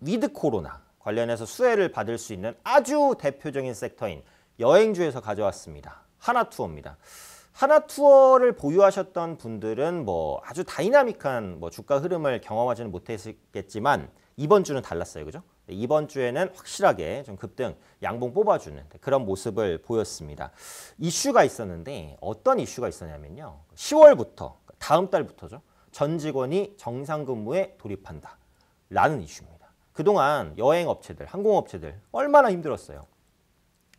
위드 코로나 관련해서 수혜를 받을 수 있는 아주 대표적인 섹터인 여행주에서 가져왔습니다. 하나투어입니다. 하나투어를 보유하셨던 분들은 뭐 아주 다이나믹한 뭐 주가 흐름을 경험하지는 못했겠지만 이번 주는 달랐어요. 그죠? 네, 이번 주에는 확실하게 좀 급등 양봉 뽑아주는 그런 모습을 보였습니다. 이슈가 있었는데 어떤 이슈가 있었냐면요. 10월부터 다음 달부터죠. 전 직원이 정상근무에 돌입한다. 라는 이슈입니다. 그동안 여행업체들, 항공업체들 얼마나 힘들었어요.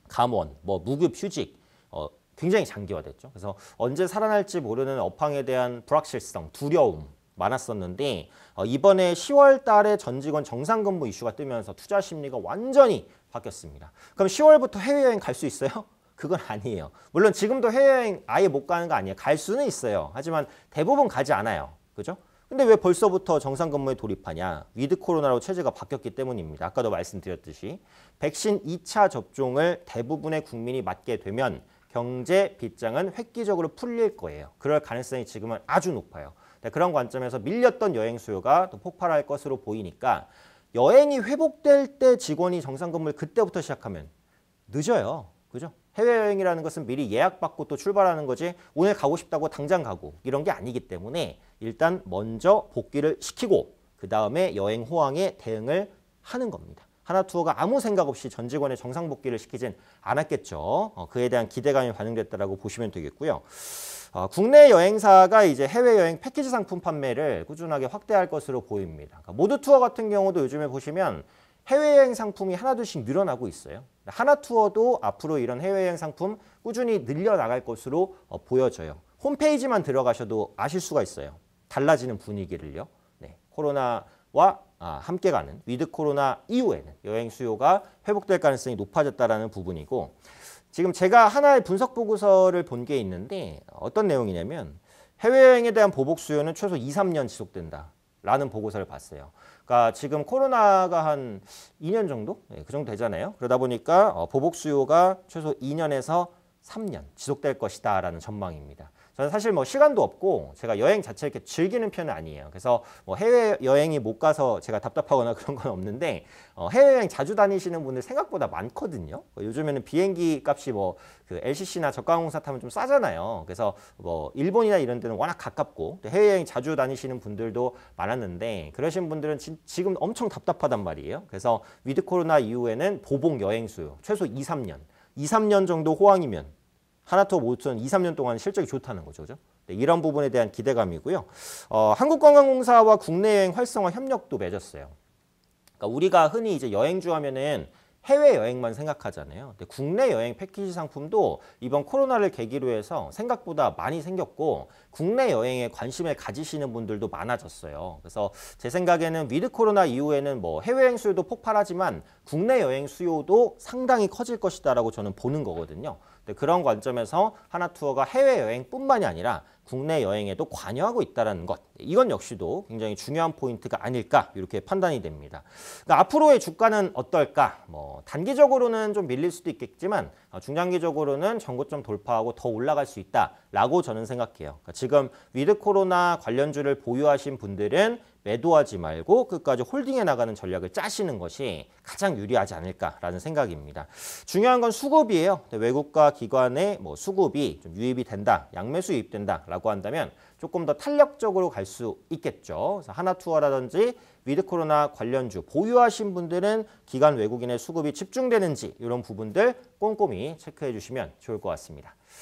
감원, 뭐 무급 휴직 어, 굉장히 장기화됐죠. 그래서 언제 살아날지 모르는 업황에 대한 불확실성, 두려움 많았었는데 어, 이번에 10월 달에 전 직원 정상 근무 이슈가 뜨면서 투자 심리가 완전히 바뀌었습니다. 그럼 10월부터 해외여행 갈 수 있어요? 그건 아니에요. 물론 지금도 해외여행 아예 못 가는 거 아니에요. 갈 수는 있어요. 하지만 대부분 가지 않아요. 그죠? 근데 왜 벌써부터 정상 근무에 돌입하냐? 위드 코로나로 체제가 바뀌었기 때문입니다. 아까도 말씀드렸듯이 백신 2차 접종을 대부분의 국민이 맞게 되면 경제 빗장은 획기적으로 풀릴 거예요. 그럴 가능성이 지금은 아주 높아요. 네, 그런 관점에서 밀렸던 여행 수요가 또 폭발할 것으로 보이니까 여행이 회복될 때 직원이 정상 근무를 그때부터 시작하면 늦어요. 그죠? 해외여행이라는 것은 미리 예약받고 또 출발하는 거지 오늘 가고 싶다고 당장 가고 이런 게 아니기 때문에 일단 먼저 복귀를 시키고 그 다음에 여행 호황에 대응을 하는 겁니다. 하나투어가 아무 생각 없이 전 직원의 정상 복귀를 시키진 않았겠죠. 어, 그에 대한 기대감이 반영됐다고 보시면 되겠고요. 어, 국내 여행사가 이제 해외여행 패키지 상품 판매를 꾸준하게 확대할 것으로 보입니다. 그러니까 모두 투어 같은 경우도 요즘에 보시면 해외여행 상품이 하나둘씩 늘어나고 있어요. 하나투어도 앞으로 이런 해외여행 상품 꾸준히 늘려나갈 것으로 어, 보여져요. 홈페이지만 들어가셔도 아실 수가 있어요. 달라지는 분위기를요. 네, 코로나와 아, 함께 가는 위드 코로나 이후에는 여행 수요가 회복될 가능성이 높아졌다는 부분이고 지금 제가 하나의 분석 보고서를 본 게 있는데 어떤 내용이냐면 해외여행에 대한 보복 수요는 최소 2, 3년 지속된다. 라는 보고서를 봤어요. 그러니까 지금 코로나가 한 2년 정도? 네, 그 정도 되잖아요. 그러다 보니까 어, 보복 수요가 최소 2년에서 3년 지속될 것이다 라는 전망입니다. 저는 사실 뭐 시간도 없고 제가 여행 자체 이렇게 즐기는 편은 아니에요. 그래서 뭐 해외 여행이 못 가서 제가 답답하거나 그런 건 없는데 어, 해외 여행 자주 다니시는 분들 생각보다 많거든요. 뭐 요즘에는 비행기 값이 뭐 그 LCC나 저가항공사 타면 좀 싸잖아요. 그래서 뭐 일본이나 이런 데는 워낙 가깝고 해외 여행 자주 다니시는 분들도 많았는데 그러신 분들은 지, 금 엄청 답답하단 말이에요. 그래서 위드 코로나 이후에는 보복 여행 수 최소 2, 3년, 2, 3년 정도 호황이면 하나톱 5천 2, 3년 동안 실적이 좋다는 거죠. 그죠? 네, 이런 부분에 대한 기대감이고요. 어, 한국관광공사와 국내 여행 활성화 협력도 맺었어요. 그러니까 우리가 흔히 이제 여행주 하면은 해외 여행만 생각하잖아요. 근데 국내 여행 패키지 상품도 이번 코로나를 계기로 해서 생각보다 많이 생겼고 국내 여행에 관심을 가지시는 분들도 많아졌어요. 그래서 제 생각에는 위드 코로나 이후에는 뭐 해외 여행 수요도 폭발하지만 국내 여행 수요도 상당히 커질 것이다라고 저는 보는 거거든요. 네, 그런 관점에서 하나투어가 해외여행뿐만이 아니라 국내 여행에도 관여하고 있다는 것 이건 역시도 굉장히 중요한 포인트가 아닐까 이렇게 판단이 됩니다. 그러니까 앞으로의 주가는 어떨까 뭐 단기적으로는 좀 밀릴 수도 있겠지만 어, 중장기적으로는 전고점 돌파하고 더 올라갈 수 있다라고 저는 생각해요. 그러니까 지금 위드 코로나 관련주를 보유하신 분들은 매도하지 말고 끝까지 홀딩해 나가는 전략을 짜시는 것이 가장 유리하지 않을까라는 생각입니다. 중요한 건 수급이에요. 외국과 기관의 뭐 수급이 좀 유입이 된다, 양매수 유입된다라고 라고 한다면 조금 더 탄력적으로 갈 수 있겠죠. 하나투어라든지 위드코로나 관련주 보유하신 분들은 기간 외국인의 수급이 집중되는지 이런 부분들 꼼꼼히 체크해 주시면 좋을 것 같습니다.